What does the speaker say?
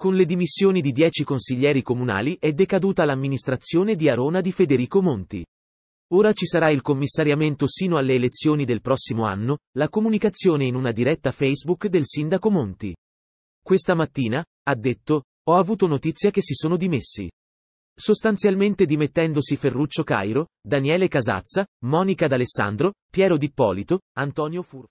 Con le dimissioni di dieci consiglieri comunali è decaduta l'amministrazione di Arona di Federico Monti. Ora ci sarà il commissariamento sino alle elezioni del prossimo anno, la comunicazione in una diretta Facebook del sindaco Monti. Questa mattina, ha detto, ho avuto notizia che si sono dimessi. Sostanzialmente dimettendosi Ferruccio Cairo, Daniele Casazza, Monica D'Alessandro, Piero D'Ippolito, Antonio Furfo.